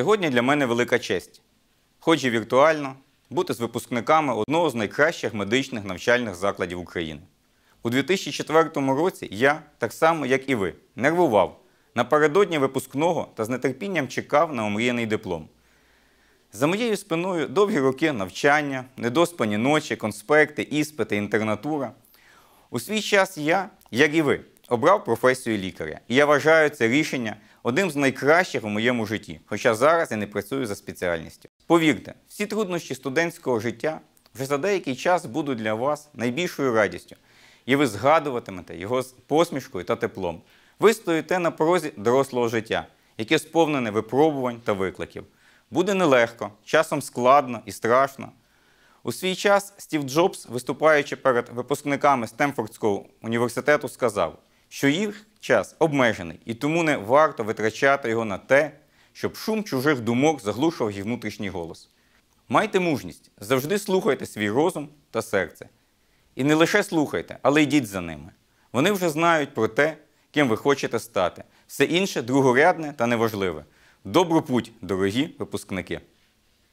Сьогодні для мене велика честь, хоч і віртуально, бути з випускниками одного з найкращих медичних навчальних закладів України. У 2004 році я, так само як і ви, нервував напередодні випускного та з нетерпінням чекав на омріяний диплом. За моєю спиною довгі роки навчання, недоспані ночі, конспекти, іспити, інтернатура. У свій час я, як і ви, обрав професію лікаря. І я вважаю це рішення одним з найкращих у моєму житті, хоча зараз я не працюю за спеціальністю. Повірте, всі труднощі студентського життя вже за деякий час будуть для вас найбільшою радістю, і ви згадуватимете його з посмішкою та теплом. Ви стоїте на порозі дорослого життя, яке сповнене випробувань та викликів. Буде нелегко, часом складно і страшно. У свій час Стів Джобс, виступаючи перед випускниками Стемфордського університету, сказав: що їх час обмежений, і тому не варто витрачати його на те, щоб шум чужих думок заглушував їх внутрішній голос. Майте мужність, завжди слухайте свій розум та серце. І не лише слухайте, але йдіть за ними. Вони вже знають про те, ким ви хочете стати. Все інше другорядне та неважливе. Добру путь, дорогі випускники!